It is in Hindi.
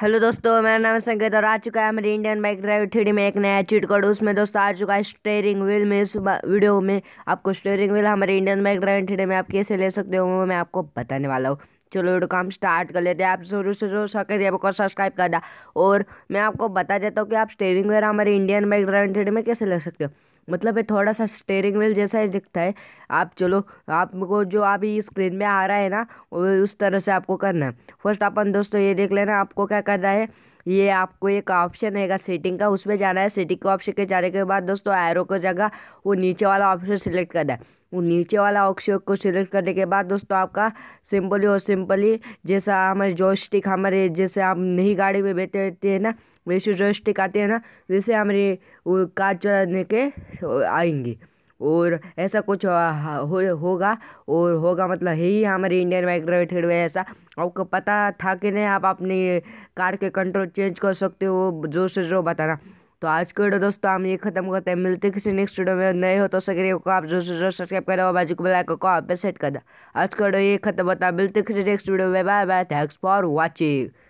हेलो दोस्तों मेरा नाम संकेत और आ चुका है मेरी इंडियन बाइक ड्राइव थ्री में एक नया चीट कोड उसमें दोस्तों आ चुका है स्टेयरिंग व्हील में इस वीडियो में आपको स्टेयरिंग व्हील हमारे इंडियन बाइक ड्राइव थ्री में आप कैसे ले सकते हो वो मैं आपको बताने वाला हूँ चलो वीडियो काम स्टार्ट कर लेते हैं आप शुरू से जो सके जब को सब्सक्राइब दिया और मैं आपको बता देता हूँ कि आप स्टेयरिंग व्हील हमारे इंडियन बाइक ड्राइविंग थ्रेड में कैसे ले सकते हो मतलब ये थोड़ा सा स्टेयरिंग व्हील जैसा ही दिखता है आप चलो आपको जो अभी स्क्रीन में आ रहा है ना उस तरह से आपको करना है फर्स्ट अपन दोस्तों ये देख लेना आपको क्या करना है ये आपको एक ऑप्शन है सेटिंग का उसमें जाना है सेटिंग के ऑप्शन के जाने के बाद दोस्तों एरो को जगह वो नीचे वाला ऑप्शन सिलेक्ट करना है वो नीचे वाला ऑप्शन को सिलेक्ट करने के बाद दोस्तों आपका सिंपली और सिंपली जैसा हमारे जॉयस्टिक हमारे जैसे आप नई गाड़ी में बैठे रहते हैं ना वैसे स्टिक आते हैं ना वैसे हमारी कार चलाने के आएंगे और ऐसा कुछ हो, होगा और होगा मतलब ही हमारे इंडियन माइग्रेटेड वे ऐसा आपको पता था कि नहीं आप अपनी कार के कंट्रोल चेंज कर सकते हो जो से जो बताना तो आज के वीडियो दोस्तों हम ये खत्म करते हैं मिलते किसी नेक्स्ट वीडियो में नए हो तो सक्रिय को आप जो से जो सब्सक्राइब करो और बाजू को बुलाइक को आप पे सेट कर दो आज का वीडियो ये खत्म होता है मिलते किसी नेक्स्ट वीडियो में bye bye thanks for watching